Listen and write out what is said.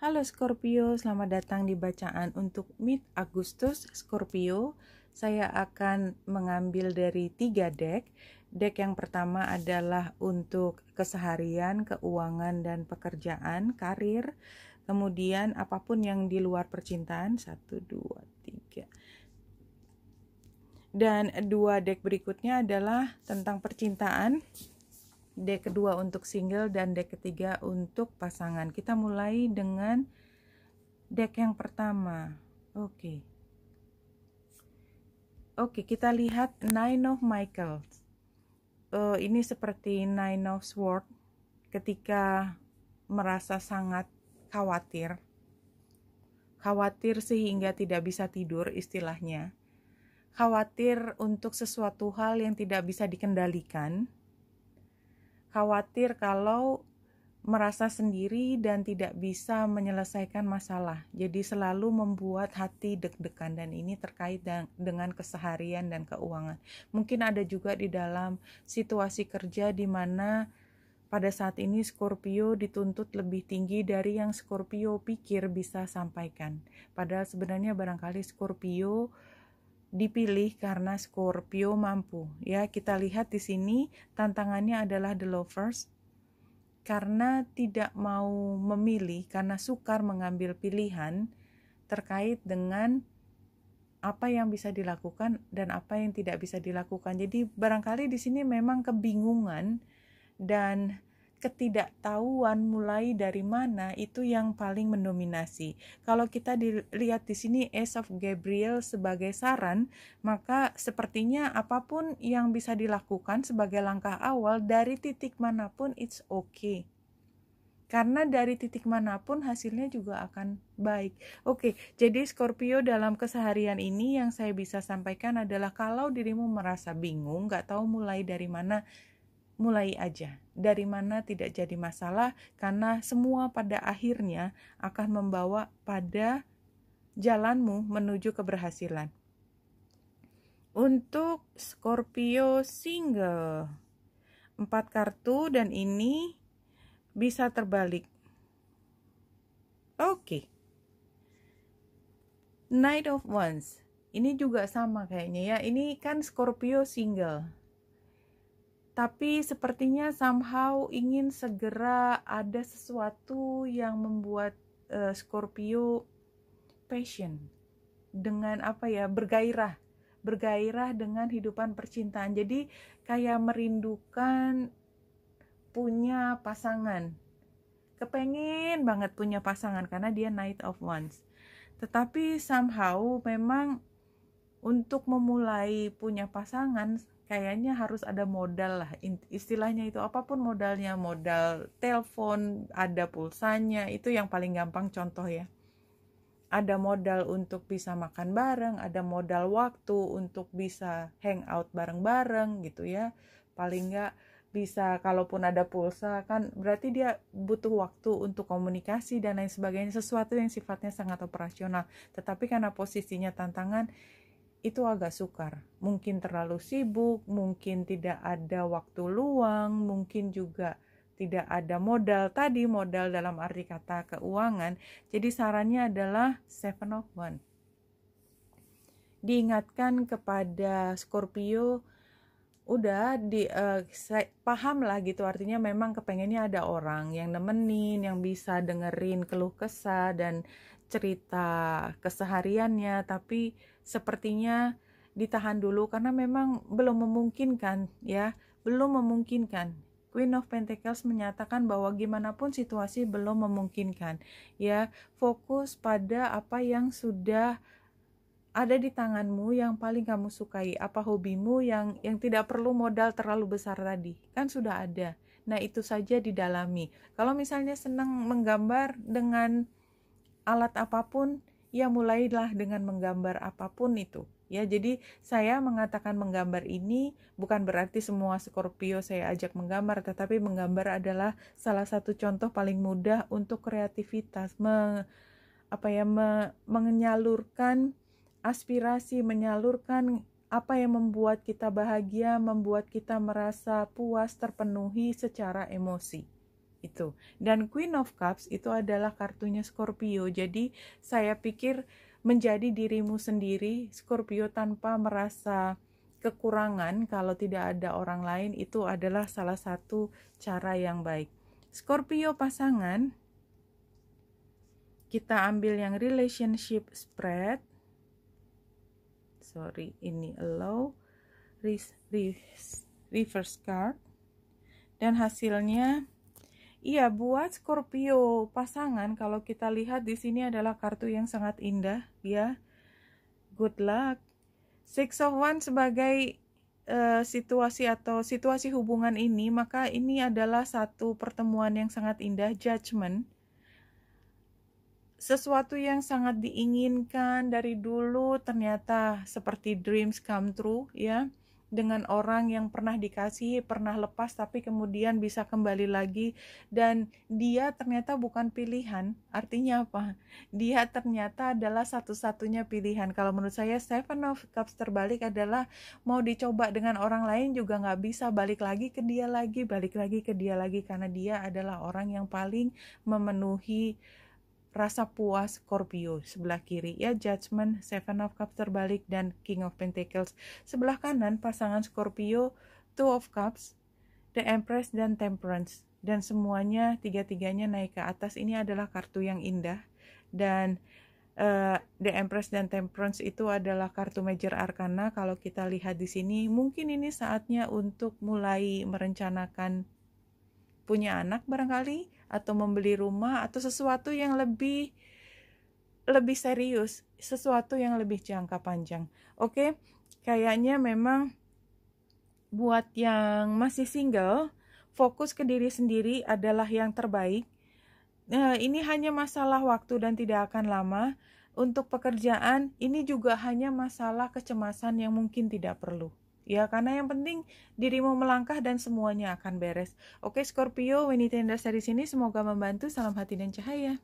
Halo Scorpio, selamat datang di bacaan untuk mid Agustus Scorpio. Saya akan mengambil dari tiga deck. Deck yang pertama adalah untuk keseharian, keuangan dan pekerjaan, karir. Kemudian apapun yang di luar percintaan, satu, dua, tiga. Dan dua deck berikutnya adalah tentang percintaan deck kedua untuk single dan deck ketiga untuk pasangan kita mulai dengan deck yang pertama oke okay. oke okay, kita lihat nine of michaels uh, eh, ini seperti nine of sword ketika merasa sangat khawatir khawatir sehingga tidak bisa tidur istilahnya khawatir untuk sesuatu hal yang tidak bisa dikendalikan khawatir kalau merasa sendiri dan tidak bisa menyelesaikan masalah. Jadi selalu membuat hati deg-degan dan ini terkait dengan keseharian dan keuangan. Mungkin ada juga di dalam situasi kerja di mana pada saat ini Scorpio dituntut lebih tinggi dari yang Scorpio pikir bisa sampaikan. Padahal sebenarnya barangkali Scorpio dipilih karena Scorpio mampu. Ya, kita lihat di sini tantangannya adalah The Lovers karena tidak mau memilih karena sukar mengambil pilihan terkait dengan apa yang bisa dilakukan dan apa yang tidak bisa dilakukan. Jadi barangkali di sini memang kebingungan dan ketidaktahuan mulai dari mana itu yang paling mendominasi. Kalau kita dilihat di sini Ace of Gabriel sebagai saran, maka sepertinya apapun yang bisa dilakukan sebagai langkah awal dari titik manapun it's okay. Karena dari titik manapun hasilnya juga akan baik. Oke, jadi Scorpio dalam keseharian ini yang saya bisa sampaikan adalah kalau dirimu merasa bingung, nggak tahu mulai dari mana, mulai aja. Dari mana tidak jadi masalah, karena semua pada akhirnya akan membawa pada jalanmu menuju keberhasilan. Untuk Scorpio single, empat kartu dan ini bisa terbalik. Oke. Okay. Knight of Wands. Ini juga sama kayaknya ya. Ini kan Scorpio single tapi sepertinya somehow ingin segera ada sesuatu yang membuat uh, Scorpio passion dengan apa ya bergairah bergairah dengan hidupan percintaan jadi kayak merindukan punya pasangan kepengen banget punya pasangan karena dia Knight of wands tetapi somehow memang untuk memulai punya pasangan kayaknya harus ada modal lah istilahnya itu apapun modalnya modal telepon ada pulsanya itu yang paling gampang contoh ya ada modal untuk bisa makan bareng ada modal waktu untuk bisa hangout bareng-bareng gitu ya paling nggak bisa kalaupun ada pulsa kan berarti dia butuh waktu untuk komunikasi dan lain sebagainya sesuatu yang sifatnya sangat operasional tetapi karena posisinya tantangan itu agak sukar. Mungkin terlalu sibuk, mungkin tidak ada waktu luang, mungkin juga tidak ada modal tadi modal dalam arti kata keuangan jadi sarannya adalah seven of one diingatkan kepada Scorpio udah di uh, eh, saya, paham lah gitu artinya memang kepengennya ada orang yang nemenin yang bisa dengerin keluh kesah dan cerita kesehariannya tapi sepertinya ditahan dulu karena memang belum memungkinkan ya, belum memungkinkan. Queen of Pentacles menyatakan bahwa gimana pun situasi belum memungkinkan. Ya, fokus pada apa yang sudah ada di tanganmu yang paling kamu sukai, apa hobimu yang yang tidak perlu modal terlalu besar tadi. Kan sudah ada. Nah, itu saja didalami. Kalau misalnya senang menggambar dengan alat apapun ya mulailah dengan menggambar apapun itu ya jadi saya mengatakan menggambar ini bukan berarti semua Scorpio saya ajak menggambar tetapi menggambar adalah salah satu contoh paling mudah untuk kreativitas me, apa ya me, menyalurkan aspirasi menyalurkan apa yang membuat kita bahagia membuat kita merasa puas terpenuhi secara emosi itu. Dan Queen of Cups itu adalah kartunya Scorpio. Jadi saya pikir menjadi dirimu sendiri Scorpio tanpa merasa kekurangan kalau tidak ada orang lain itu adalah salah satu cara yang baik. Scorpio pasangan kita ambil yang relationship spread. Sorry, ini allow reverse card dan hasilnya Iya, buat Scorpio pasangan kalau kita lihat di sini adalah kartu yang sangat indah ya. Good luck. Six of One sebagai uh, situasi atau situasi hubungan ini, maka ini adalah satu pertemuan yang sangat indah, judgment. Sesuatu yang sangat diinginkan dari dulu ternyata seperti dreams come true ya dengan orang yang pernah dikasih pernah lepas, tapi kemudian bisa kembali lagi, dan dia ternyata bukan pilihan. Artinya, apa dia ternyata adalah satu-satunya pilihan. Kalau menurut saya, Seven of Cups terbalik adalah mau dicoba dengan orang lain juga nggak bisa balik lagi ke dia lagi, balik lagi ke dia lagi, karena dia adalah orang yang paling memenuhi rasa puas Scorpio sebelah kiri ya Judgment Seven of Cups terbalik dan King of Pentacles sebelah kanan pasangan Scorpio Two of Cups The Empress dan Temperance dan semuanya tiga-tiganya naik ke atas ini adalah kartu yang indah dan uh, The Empress dan Temperance itu adalah kartu Major Arcana kalau kita lihat di sini mungkin ini saatnya untuk mulai merencanakan punya anak barangkali atau membeli rumah atau sesuatu yang lebih lebih serius, sesuatu yang lebih jangka panjang. Oke, okay? kayaknya memang buat yang masih single, fokus ke diri sendiri adalah yang terbaik. Nah, ini hanya masalah waktu dan tidak akan lama. Untuk pekerjaan, ini juga hanya masalah kecemasan yang mungkin tidak perlu ya karena yang penting dirimu melangkah dan semuanya akan beres. Oke Scorpio, Winnie Tenders dari sini semoga membantu. Salam hati dan cahaya.